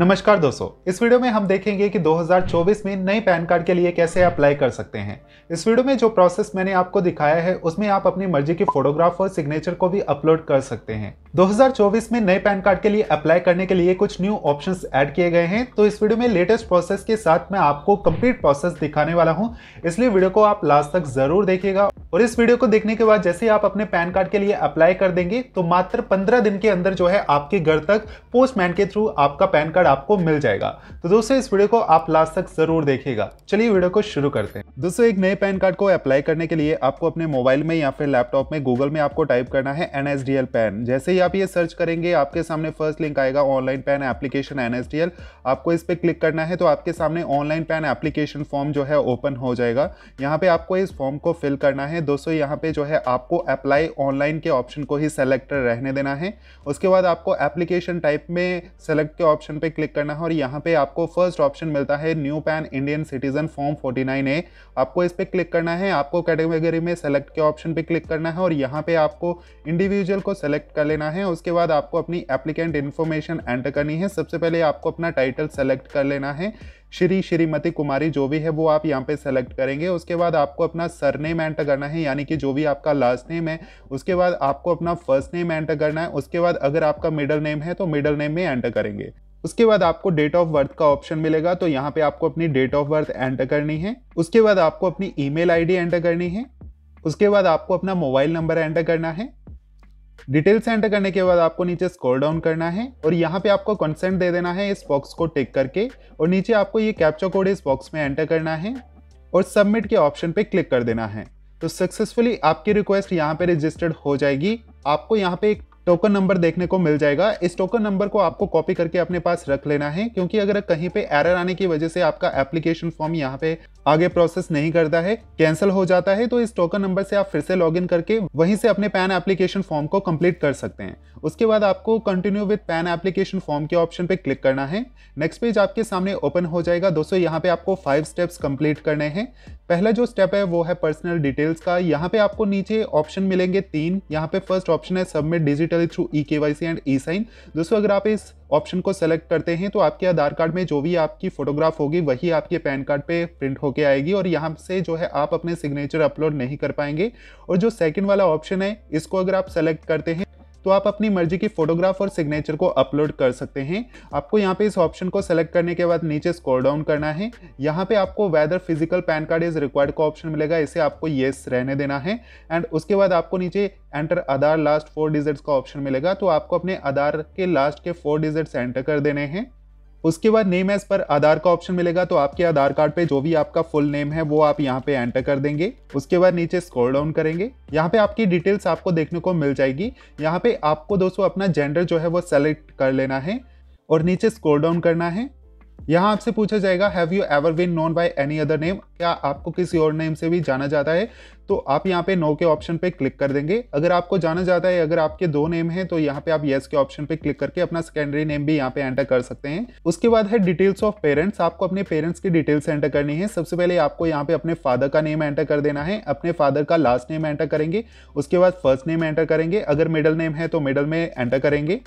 नमस्कार दोस्तों इस वीडियो में हम देखेंगे कि 2024 में नए पैन कार्ड के लिए कैसे अप्लाई कर सकते हैं इस वीडियो में जो प्रोसेस मैंने आपको दिखाया है उसमें आप अपनी मर्जी की फोटोग्राफ और सिग्नेचर को भी अपलोड कर सकते हैं 2024 में नए पैन कार्ड के लिए अप्लाई करने के लिए कुछ न्यू ऑप्शन एड किए गए हैं तो इस वीडियो में लेटेस्ट प्रोसेस के साथ मैं आपको कम्प्लीट प्रोसेस दिखाने वाला हूँ इसलिए वीडियो को आप लास्ट तक जरूर देखिएगा और इस वीडियो को देखने के बाद जैसे आप अपने पैन कार्ड के लिए अप्लाई कर देंगे तो मात्र पंद्रह दिन के अंदर जो है आपके घर तक पोस्टमैन के थ्रू आपका पैन कार्ड आपको मिल जाएगा तो दोस्तों इस वीडियो को आप लास्ट तक जरूर देखिएगा चलिए वीडियो को शुरू करते हैं दोस्तों एक नए पैन कार्ड को अप्लाई करने के लिए आपको अपने मोबाइल में या फिर लैपटॉप में गूगल में आपको टाइप करना है एन पैन जैसे ही आप ये सर्च करेंगे आपके सामने फर्स्ट लिंक आएगा ऑनलाइन पैन एप्लीकेशन एन आपको इस पर क्लिक करना है तो आपके सामने ऑनलाइन पैन एप्लीकेशन फॉर्म जो है ओपन हो जाएगा यहाँ पे आपको इस फॉर्म को फिल करना है दोस्तों यहाँ पे जो है आपको अप्लाई ऑनलाइन के ऑप्शन को ही सेलेक्ट रहने देना है उसके बाद आपको एप्लीकेशन टाइप में सेलेक्ट के ऑप्शन पे क्लिक करना है और यहाँ पे आपको फर्स्ट ऑप्शन मिलता है new PAN Indian citizen form 49 A आपको इस पर क्लिक करना है आपको कैटेगरी में सेलेक्ट के ऑप्शन पे क्लिक करना है और यहाँ पे आपको इंडिविजुअल को सेलेक्ट कर लेना है उसके बाद आपको अपनी एप्लीकेंट इन्फॉर्मेशन एंटर करनी है सबसे पहले आपको अपना टाइटल सेलेक्ट कर लेना है श्री श्रीमती कुमारी जो भी है वो आप यहाँ पे सेलेक्ट करेंगे उसके बाद आपको अपना सरनेम एंटर करना है यानी कि जो भी आपका लास्ट नेम है उसके बाद आपको अपना फर्स्ट नेम एंटर करना है उसके बाद अगर आपका मिडल नेम है तो मिडल नेम में एंटर करेंगे उसके बाद आपको डेट ऑफ बर्थ का ऑप्शन मिलेगा तो यहाँ पे आपको अपनी डेट ऑफ बर्थ एंटर करनी है उसके बाद आपको अपनी ईमेल आईडी एंटर करनी है उसके बाद आपको अपना मोबाइल नंबर एंटर करना है डिटेल्स एंटर करने के बाद आपको नीचे स्क्रॉल डाउन करना है और यहाँ पे आपको कंसेंट दे देना है इस बॉक्स को टिक करके और नीचे आपको ये कैप्चा कोड इस बॉक्स में एंटर करना है और सबमिट के ऑप्शन पे क्लिक कर देना है तो सक्सेसफुली आपकी रिक्वेस्ट यहाँ पे रजिस्टर्ड हो जाएगी आपको यहाँ पे एक टोकन नंबर देखने को मिल जाएगा इस टोकन नंबर को आपको कॉपी करके अपने पास रख लेना है क्योंकि अगर कहीं पे एरर आने की वजह से आपका एप्लीकेशन फॉर्म यहाँ पे आगे प्रोसेस नहीं करता है कैंसिल हो जाता है तो इस टोकन नंबर से आप फिर से लॉग करके वहीं से अपने पैन एप्लीकेशन फॉर्म को कम्प्लीट कर सकते हैं उसके बाद आपको continue with PAN application form के ऑप्शन पे क्लिक करना है नेक्स्ट पेज आपके सामने ओपन हो जाएगा दोस्तों यहाँ पे आपको फाइव स्टेप्स कंप्लीट करने हैं पहला जो स्टेप है वो है पर्सनल डिटेल्स का यहाँ पे आपको नीचे ऑप्शन मिलेंगे तीन यहाँ पे फर्स्ट ऑप्शन है submit digital basically through e K Y C and e sign दोस्तों अगर आप इस ऑप्शन को सेलेक्ट करते हैं तो आपके आधार कार्ड में जो भी आपकी फोटोग्राफ होगी वही आपके पैन कार्ड पे प्रिंट होके आएगी और यहाँ से जो है आप अपने सिग्नेचर अपलोड नहीं कर पाएंगे और जो सेकेंड वाला ऑप्शन है इसको अगर आप सेलेक्ट करते हैं तो आप अपनी मर्जी की फोटोग्राफ और सिग्नेचर को अपलोड कर सकते हैं आपको यहाँ पे इस ऑप्शन को सेलेक्ट करने के बाद नीचे स्कोर डाउन करना है यहाँ पे आपको whether physical PAN card is required का ऑप्शन मिलेगा इसे आपको येस रहने देना है एंड उसके बाद आपको नीचे enter Aadhaar last four digits का ऑप्शन मिलेगा तो आपको अपने आधार के लास्ट के फोर डिजिट्स एंटर कर देने हैं उसके बाद नेम एज पर आधार का ऑप्शन मिलेगा तो आपके आधार कार्ड पे जो भी आपका फुल नेम है वो आप यहाँ पे एंटर कर देंगे उसके बाद नीचे स्क्रॉल डाउन करेंगे यहाँ पे आपकी डिटेल्स आपको देखने को मिल जाएगी यहाँ पे आपको दोस्तों अपना जेंडर जो है वो सेलेक्ट कर लेना है और नीचे स्क्रॉल डाउन करना है यहाँ आपसे पूछा जाएगा have you ever been known by any other name क्या आपको किसी और नेम से भी जाना जाता है तो आप यहाँ पे नो के ऑप्शन पे क्लिक कर देंगे अगर आपको जाना जाता है अगर आपके दो नेम हैं तो यहाँ पे आप येस के ऑप्शन पे क्लिक करके अपना सेकेंडरी नेम भी यहाँ पे एंटर कर सकते हैं उसके बाद है डिटेल्स ऑफ पेरेंट्स आपको अपने पेरेंट्स की डिटेल्स एंटर करनी है सबसे पहले आपको यहाँ पे अपने फादर का नेम एंटर कर देना है अपने फादर का लास्ट नेम एंटर करेंगे उसके बाद फर्स्ट नेम एंटर करेंगे अगर मिडल नेम है तो मिडल में एंटर करेंगे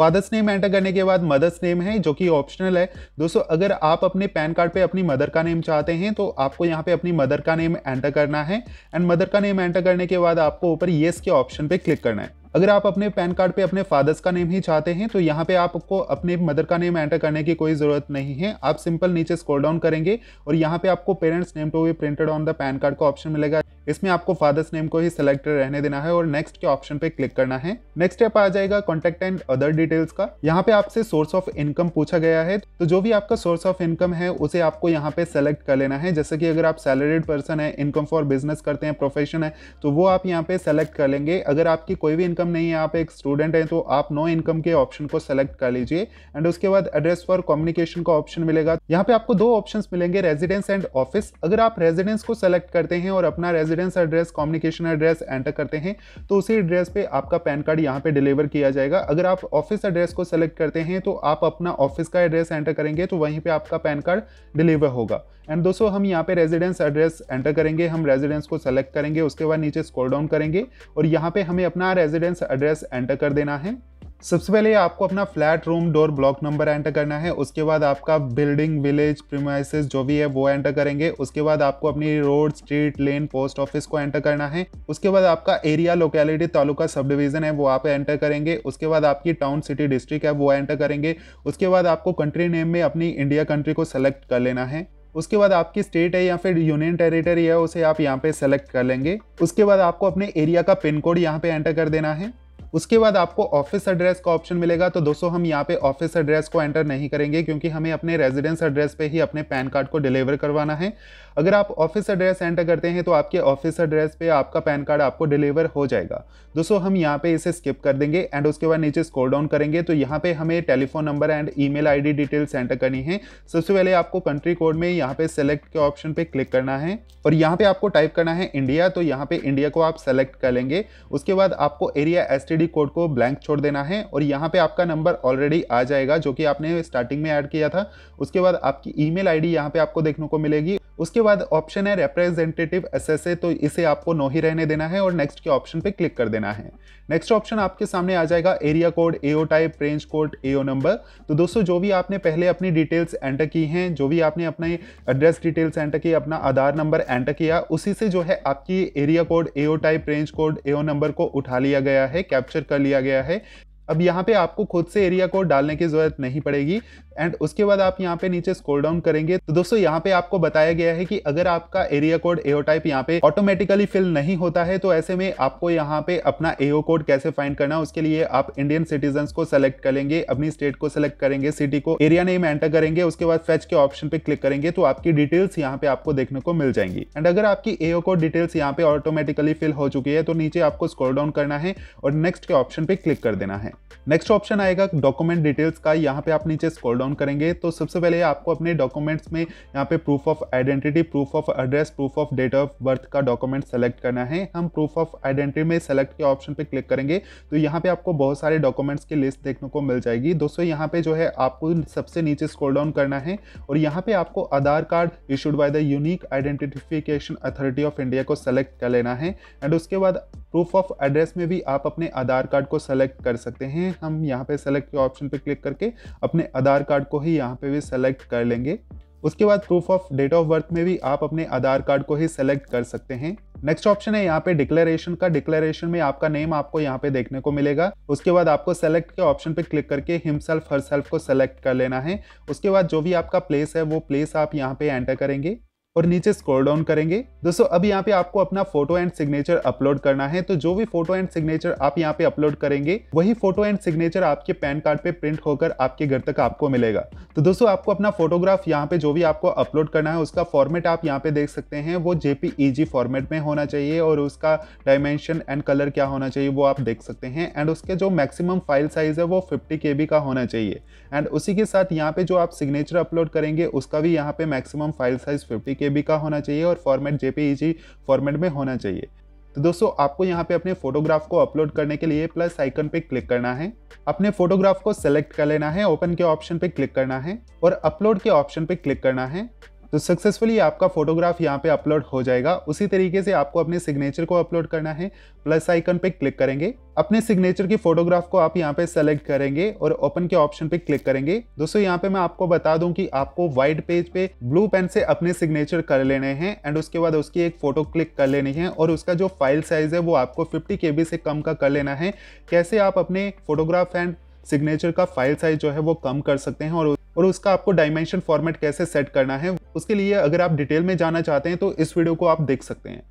फादर्स नेम एंटर करने के बाद मदर्स नेम है जो कि ऑप्शनल है दोस्तों अगर आप अपने पैन कार्ड पे अपनी मदर का नेम चाहते हैं तो आपको यहाँ पे अपनी मदर का नेम एंटर करना है एंड मदर का नेम एंटर करने के बाद आपको ऊपर येस के ऑप्शन पे क्लिक करना है अगर आप अपने पैन कार्ड पे अपने फादर्स का नेम ही चाहते हैं तो यहाँ पे आपको अपने मदर का नेम एंटर करने की कोई ज़रूरत नहीं है आप सिंपल नीचे स्क्रॉल डाउन करेंगे और यहाँ पे आपको parents name to be printed on the PAN card का ऑप्शन मिलेगा इसमें आपको फादर्स नेम को ही सिलेक्ट रहने देना है और नेक्स्ट के ऑप्शन पे क्लिक करना है नेक्स्ट स्टेप आ जाएगा कॉन्टेक्ट एंड अदर डिटेल्स का यहाँ पे आपसे सोर्स ऑफ इनकम पूछा गया है तो जो भी आपका सोर्स ऑफ इनकम है उसे आपको यहाँ पे सेलेक्ट कर लेना है जैसे कि अगर आप सैलरीड पर्सन है इनकम फॉर बिजनेस करते हैं प्रोफेशन है तो वो आप यहाँ पे सेलेक्ट कर लेंगे अगर आपकी कोई भी इनकम इनकम नहीं है आप एक स्टूडेंट हैं तो आप नो इनकम के ऑप्शन को सेलेक्ट कर लीजिए एंड उसके बाद एड्रेस फॉर कम्युनिकेशन का ऑप्शन मिलेगा यहाँ पे आपको दो ऑप्शन मिलेंगे रेजिडेंस एंड ऑफिस अगर आप रेजिडेंस को सेलेक्ट करते हैं और अपना residence address communication address enter करते हैं तो उसी एड्रेस पे आपका पैन कार्ड यहाँ पे डिलीवर किया जाएगा अगर आप ऑफिस एड्रेस को सेलेक्ट करते हैं तो आप अपना ऑफिस का एड्रेस एंटर करेंगे तो वहीं पर आपका पैन कार्ड डिलीवर होगा एंड दोस्तों हम यहाँ पे रेजिडेंस एड्रेस एंटर करेंगे हम रेजिडेंस को सेलेक्ट करेंगे उसके बाद नीचे स्कोर डाउन करेंगे और यहाँ पे हमें अपना रेजिडेंस एड्रेस एंटर कर देना है सबसे पहले आपको अपना flat room door block number enter करना है उसके बाद आपका बिल्डिंग विलेज प्रीमाइसिस जो भी है वो एंटर करेंगे उसके बाद आपको अपनी road street lane post office को एंटर करना है उसके बाद आपका area locality taluka sub division है वो आप एंटर करेंगे उसके बाद आपकी टाउन सिटी डिस्ट्रिक्ट है वो एंटर करेंगे उसके बाद आपको कंट्री नेम में अपनी इंडिया कंट्री को सेलेक्ट कर लेना है उसके बाद आपकी स्टेट है या फिर यूनियन टेरिटरी है उसे आप यहाँ पे सेलेक्ट कर लेंगे उसके बाद आपको अपने एरिया का पिन कोड यहाँ पे एंटर कर देना है उसके बाद आपको ऑफिस एड्रेस का ऑप्शन मिलेगा तो दोस्तों हम यहाँ पे ऑफिस एड्रेस को एंटर नहीं करेंगे क्योंकि हमें अपने रेजिडेंस एड्रेस पे ही अपने पैन कार्ड को डिलीवर करवाना है अगर आप ऑफिस एड्रेस एंटर करते हैं तो आपके ऑफिस एड्रेस पे आपका पैन कार्ड आपको डिलीवर हो जाएगा दोस्तों हम यहाँ पे इसे स्किप कर देंगे एंड उसके बाद नीचे स्कोर डाउन करेंगे तो यहाँ पे हमें telephone number and email details enter करनी है सबसे पहले आपको कंट्री कोड में यहाँ पे सेलेक्ट के ऑप्शन पे क्लिक करना है और यहाँ पे आपको टाइप करना है इंडिया तो यहाँ पे इंडिया को आप सेलेक्ट कर लेंगे उसके बाद आपको एरिया एस आईडी कोड को ब्लैंक छोड़ देना है और यहाँ पे आपका नंबर ऑलरेडी आ जाएगा जो कि आपने स्टार्टिंग में ऐड किया था उसके बाद आपकी ईमेल आईडी यहाँ पे आपको देखने को मिलेगी उसके बाद ऑप्शन है रिप्रेजेंटेटिव एसएसए तो इसे आपको नो ही रहने देना है और नेक्स्ट के ऑप्शन पे क्लिक कर देना है नेक्स्ट ऑप्शन आपके सामने आ जाएगा area code AO type range code AO number तो दोस्तों जो भी आपने पहले अपनी डिटेल्स एंटर की हैं जो भी आपने अपने एड्रेस डिटेल्स एंटर की अपना आधार नंबर एंटर किया उसी से जो है आपकी area code AO type range code AO number को उठा लिया गया है कैप्चर कर लिया गया है अब यहाँ पे आपको खुद से एरिया कोड डालने की ज़रूरत नहीं पड़ेगी एंड उसके बाद आप यहाँ पे नीचे स्कोल डाउन करेंगे तो दोस्तों यहाँ पे आपको बताया गया है कि अगर आपका एरिया कोड एओ टाइप यहाँ पे ऑटोमेटिकली फिल नहीं होता है तो ऐसे में आपको यहाँ पे अपना एओ कोड कैसे फाइंड करना उसके लिए आप इंडियन सिटीजन को सेलेक्ट करेंगे अपनी स्टेट को सेलेक्ट करेंगे सिटी को एरिया नेम एंटर करेंगे उसके बाद फेच के ऑप्शन पे क्लिक करेंगे तो आपकी डिटेल्स यहाँ पे आपको देखने को मिल जाएंगी एंड अगर आपकी एओ कोड डिटेल्स यहाँ पे ऑटोमेटिकली फिल हो चुकी है तो नीचे आपको स्कोल डाउन करना है और नेक्स्ट के ऑप्शन पे क्लिक कर देना है नेक्स्ट ऑप्शन आएगा डॉक्यूमेंट डिटेल्स का यहाँ पे आप नीचे स्कोल डाउन डाउन करेंगे तो सबसे पहले आपको अपने डॉक्यूमेंट्स में यहाँ पे proof of identity proof of address proof of date of birth का डॉक्यूमेंट सेलेक्ट करना है हम प्रूफ ऑफ आइडेंटिटी में सेलेक्ट के ऑप्शन पे क्लिक करेंगे तो यहाँ पे आपको बहुत सारे डॉक्यूमेंट्स की लिस्ट देखने को मिल जाएगी दोस्तों यहाँ पे जो है आपको सबसे नीचे स्क्रोल डाउन करना है और यहाँ पे आपको Aadhaar card issued by the unique identification authority of India को सेलेक्ट कर लेना है एंड उसके बाद प्रूफ ऑफ एड्रेस में भी आप अपने आधार कार्ड को सेलेक्ट कर सकते हैं हम यहाँ पे सेलेक्ट के ऑप्शन पे क्लिक करके अपने आधार कार्ड को ही यहाँ पे भी सेलेक्ट कर लेंगे उसके बाद proof of date of birth में भी आप अपने आधार कार्ड को ही सेलेक्ट कर सकते हैं नेक्स्ट ऑप्शन है यहाँ पे डिक्लेरेशन का डिक्लेरेशन में आपका नेम आपको यहाँ पे देखने को मिलेगा उसके बाद आपको सेलेक्ट के ऑप्शन पे क्लिक करके हिमसेल्फ हर सेल्फ को सेलेक्ट कर लेना है उसके बाद जो भी आपका प्लेस है वो प्लेस आप यहाँ पे एंटर करेंगे और नीचे स्क्रॉल डाउन करेंगे दोस्तों अब यहाँ पे आपको अपना फोटो एंड सिग्नेचर अपलोड करना है तो जो भी फोटो एंड सिग्नेचर आप यहाँ पे अपलोड करेंगे वही फोटो एंड सिग्नेचर आपके पैन कार्ड पे प्रिंट होकर आपके घर तक आपको मिलेगा तो दोस्तों आपको अपना फोटोग्राफ यहाँ पे जो भी आपको अपलोड करना है उसका फॉर्मेट आप यहाँ पे देख सकते हैं वो जेपीईजी फॉर्मेट e में होना चाहिए और उसका डायमेंशन एंड कलर क्या होना चाहिए वो आप देख सकते हैं एंड उसके जो मैक्सिमम फाइल साइज है वो फिफ्टी के का होना चाहिए एंड उसी के साथ यहाँ पे जो आप सिग्नेचर अपलोड करेंगे उसका भी यहाँ पे maximum file size fifty KB का होना चाहिए और फॉर्मेट जेपीईजी फॉर्मेट में होना चाहिए तो दोस्तों आपको यहाँ पे अपने फोटोग्राफ को अपलोड करने के लिए प्लस आइकन पे क्लिक करना है अपने फोटोग्राफ को सेलेक्ट कर लेना है ओपन के ऑप्शन पे क्लिक करना है और अपलोड के ऑप्शन पे क्लिक करना है तो सक्सेसफुली आपका फोटोग्राफ यहाँ पे अपलोड हो जाएगा उसी तरीके से आपको अपने सिग्नेचर को अपलोड करना है प्लस आइकन पे क्लिक करेंगे अपने सिग्नेचर की फोटोग्राफ को आप यहाँ पे सेलेक्ट करेंगे और ओपन के ऑप्शन पे क्लिक करेंगे दोस्तों यहाँ पे मैं आपको बता दूं कि आपको व्हाइट पेज पे ब्लू पेन से अपने सिग्नेचर कर लेने हैं एंड उसके बाद उसकी एक फोटो क्लिक कर लेनी है और उसका जो फाइल साइज है वो आपको फिफ्टी के से कम का कर लेना है कैसे आप अपने फोटोग्राफ एंड सिग्नेचर का फाइल साइज जो है वो कम कर सकते हैं और और उसका आपको डायमेंशन फॉर्मेट कैसे सेट करना है उसके लिए अगर आप डिटेल में जाना चाहते हैं तो इस वीडियो को आप देख सकते हैं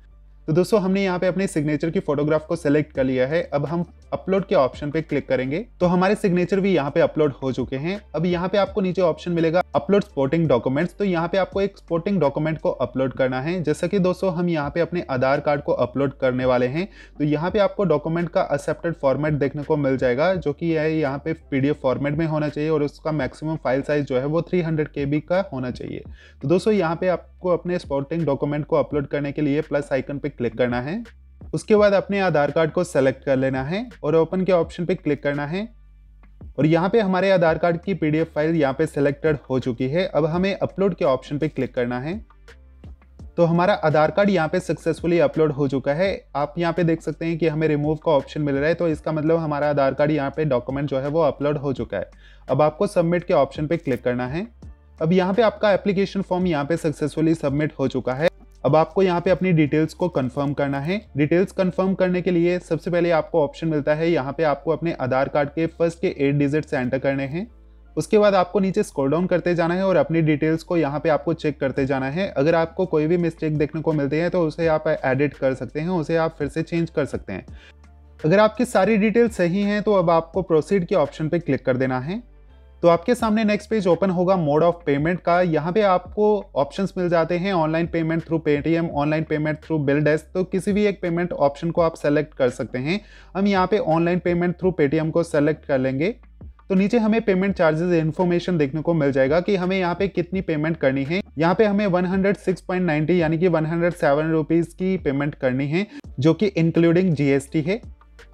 तो दोस्तों हमने यहाँ पे अपने सिग्नेचर की फोटोग्राफ को सेलेक्ट कर लिया है अब हम अपलोड के ऑप्शन पे क्लिक करेंगे तो हमारे सिग्नेचर भी यहाँ पे अपलोड हो चुके हैं अब यहाँ पे आपको नीचे ऑप्शन मिलेगा अपलोड स्पोर्टिंग डॉक्यूमेंट्स तो यहाँ पे आपको एक स्पोर्टिंग डॉक्यूमेंट को अपलोड करना है जैसा कि दोस्तों हम यहाँ पे अपने आधार कार्ड को अपलोड करने वाले हैं तो यहाँ पे आपको डॉक्यूमेंट का एक्सेप्टेड फॉर्मेट देखने को मिल जाएगा जो कि यह यहाँ पे पीडीएफ फॉर्मेट में होना चाहिए और उसका मैक्सिमम फाइल साइज जो है वो थ्री हंड्रेड का होना चाहिए तो दोस्तों यहाँ पे आपको अपने स्पोर्टिंग डॉक्यूमेंट को अपलोड करने के लिए प्लस आइकन पे क्लिक करना है उसके बाद अपने आधार कार्ड को सेलेक्ट कर लेना है और ओपन के ऑप्शन पे क्लिक करना है और यहाँ पे हमारे आधार कार्ड की पीडीएफ फाइल यहाँ पे सिलेक्टेड हो चुकी है अब हमें अपलोड के ऑप्शन पे क्लिक करना है तो हमारा आधार कार्ड यहाँ पे सक्सेसफुली अपलोड हो चुका है आप यहाँ पे देख सकते हैं कि हमें रिमूव का ऑप्शन मिल रहा है तो इसका मतलब हमारा आधार कार्ड यहाँ पे डॉक्यूमेंट जो है वो अपलोड हो चुका है अब आपको सबमिट के ऑप्शन पे क्लिक करना है अब यहाँ पे आपका एप्लीकेशन फॉर्म यहाँ पे सक्सेसफुली सबमिट हो चुका है अब आपको यहाँ पे अपनी डिटेल्स को कंफर्म करना है डिटेल्स कंफर्म करने के लिए सबसे पहले आपको ऑप्शन मिलता है यहाँ पे आपको अपने आधार कार्ड के फर्स्ट के एट से एंटर करने हैं उसके बाद आपको नीचे स्क्रॉल डाउन करते जाना है और अपनी डिटेल्स को यहाँ पे आपको चेक करते जाना है अगर आपको कोई भी मिस्टेक देखने को मिलती है तो उसे आप एडिट कर सकते हैं उसे आप फिर से चेंज कर सकते हैं अगर आपकी सारी डिटेल्स सही हैं तो अब आपको प्रोसीड के ऑप्शन पे क्लिक कर देना है तो आपके सामने नेक्स्ट पेज ओपन होगा मोड ऑफ पेमेंट का यहाँ पे आपको ऑप्शंस मिल जाते हैं online payment through Paytm online payment through BillDesk तो किसी भी एक पेमेंट ऑप्शन को आप सेलेक्ट कर सकते हैं हम यहाँ पे ऑनलाइन पेमेंट थ्रू पेटीएम को सेलेक्ट कर लेंगे तो नीचे हमें पेमेंट चार्जेस इन्फॉर्मेशन देखने को मिल जाएगा कि हमें यहाँ पे कितनी पेमेंट करनी है यहाँ पे हमें 106.90 यानी कि 107 रुपीस की पेमेंट करनी है जो कि इंक्लूडिंग जीएसटी है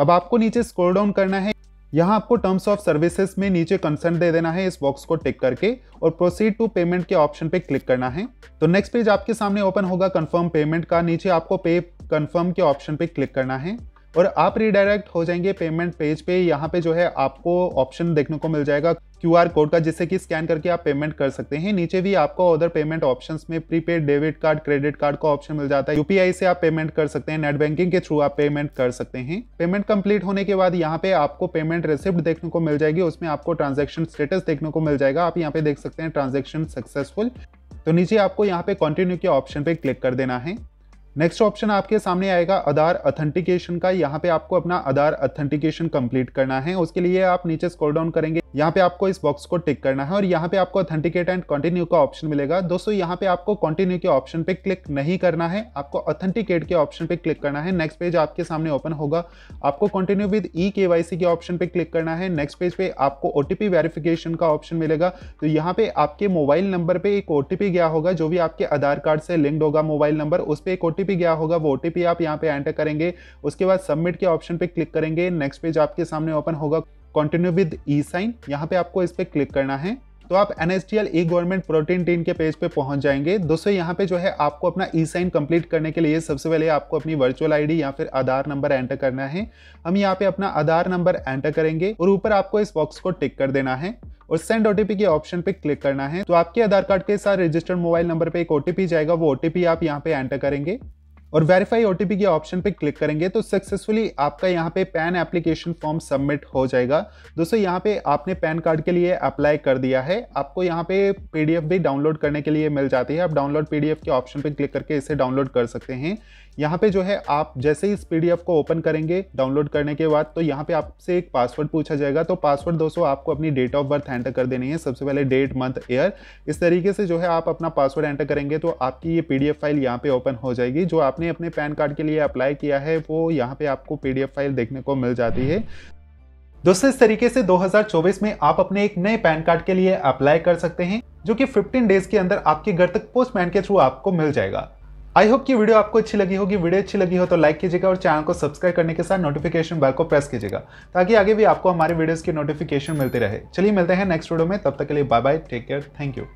अब आपको नीचे स्क्रॉल डाउन करना है यहाँ आपको टर्म्स ऑफ सर्विसेज में नीचे कंसेंट दे देना है इस बॉक्स को टिक करके और प्रोसीड टू पेमेंट के ऑप्शन पे क्लिक करना है तो नेक्स्ट पेज आपके सामने ओपन होगा कंफर्म पेमेंट का नीचे आपको पे कंफर्म के ऑप्शन पे क्लिक करना है और आप रिडायरेक्ट हो जाएंगे पेमेंट पेज पे यहाँ पे जो है आपको ऑप्शन देखने को मिल जाएगा क्यू कोड का जिससे कि स्कैन करके आप पेमेंट कर सकते हैं नीचे भी आपको अदर पेमेंट ऑप्शंस में prepaid debit card credit card का ऑप्शन मिल जाता है यूपीआई से आप पेमेंट कर सकते हैं नेट बैंकिंग के थ्रू आप पेमेंट कर सकते हैं पेमेंट कंप्लीट होने के बाद यहाँ पे आपको पेमेंट रिसिप्ट देखने को मिल जाएगी उसमें आपको ट्रांजेक्शन स्टेटस देखने को मिल जाएगा आप यहाँ पे देख सकते हैं ट्रांजेक्शन सक्सेसफुल तो नीचे आपको यहाँ पे कंटिन्यू के ऑप्शन पे क्लिक कर देना है नेक्स्ट ऑप्शन आपके सामने आएगा आधार अथेंटिकेशन का यहाँ पे आपको अपना आधार अथेंटिकेशन कंप्लीट करना है उसके लिए आप नीचे स्क्रॉल डाउन करेंगे यहाँ पे आपको इस बॉक्स को टिक करना है और यहाँ पे आपको ऑथेंटिकेट एंड कंटिन्यू का ऑप्शन मिलेगा दोस्तों यहाँ पे आपको कंटिन्यू के ऑप्शन पे क्लिक नहीं करना है आपको ऑथेंटिकेट के ऑप्शन पे क्लिक करना है नेक्स्ट पेज आपके सामने ओपन होगा आपको continue with E K Y सी के ऑप्शन पे क्लिक करना है नेक्स्ट पेज पे आपको ओ टी पी वेरिफिकेशन का ऑप्शन मिलेगा तो यहाँ पे आपके मोबाइल नंबर पर एक ओ टी पी गया होगा जो भी आपके आधार कार्ड से लिंक्ड होगा मोबाइल नंबर उस पर एक ओ टी पी गया होगा वो ओ टी पी आप यहाँ पे एंटर करेंगे उसके बाद सबमिट के ऑप्शन पे क्लिक करेंगे नेक्स्ट पेज आपके सामने ओपन होगा कंटिन्यू विद ई साइन यहाँ पे आपको इस पर क्लिक करना है तो आप N S T L E government protean टीन के पेज पे पहुंच जाएंगे दोस्तों यहाँ पे जो है आपको अपना ई साइन कंप्लीट करने के लिए सबसे पहले आपको अपनी वर्चुअल आईडी या फिर आधार नंबर एंटर करना है हम यहाँ पे अपना आधार नंबर एंटर करेंगे और ऊपर आपको इस बॉक्स को टिक कर देना है और सेंड ओटीपी के ऑप्शन पे क्लिक करना है तो आपके आधार कार्ड के साथ रजिस्टर्ड मोबाइल नंबर पे एक ओटीपी जाएगा वो ओटीपी आप यहाँ पे एंटर करेंगे और वेरीफाई ओटीपी के ऑप्शन पे क्लिक करेंगे तो सक्सेसफुली आपका यहाँ पे पैन एप्लीकेशन फॉर्म सबमिट हो जाएगा दोस्तों यहाँ पे आपने पैन कार्ड के लिए अप्लाई कर दिया है आपको यहाँ पे पीडीएफ भी डाउनलोड करने के लिए मिल जाती है आप डाउनलोड पीडीएफ के ऑप्शन पे क्लिक करके इसे डाउनलोड कर सकते हैं यहाँ पे जो है आप जैसे ही इस पी को ओपन करेंगे डाउनलोड करने के बाद तो यहाँ पे आपसे एक पासवर्ड पूछा जाएगा तो पासवर्ड दोस्तों आपको अपनी डेट ऑफ बर्थ एंटर कर देनी है सबसे पहले डेट मंथ ईयर इस तरीके से जो है आप अपना पासवर्ड एंटर करेंगे तो आपकी ये पी फाइल यहाँ पे ओपन हो जाएगी जो आपने अपने पैन कार्ड के लिए अप्लाई किया है वो यहाँ पे आपको पीडीएफ फाइल देखने को मिल जाती है दोस्तों इस तरीके से 2024 में आप अपने एक नए पैन कार्ड के लिए अप्लाई कर सकते हैं जो कि 15 डेज के अंदर आपके घर तक पोस्टमैन के थ्रू आपको मिल जाएगा आई होप कि वीडियो आपको अच्छी लगी होगी वीडियो अच्छी लगी हो तो लाइक कीजिएगा और चैनल को सब्सक्राइब करने के साथ नोटिफिकेशन बेल को प्रेस कीजिएगा ताकि आगे भी आपको हमारे वीडियोस की नोटिफिकेशन मिलती रहे चलिए मिलते हैं नेक्स्ट वीडियो में तब तक के लिए bye bye take care thank you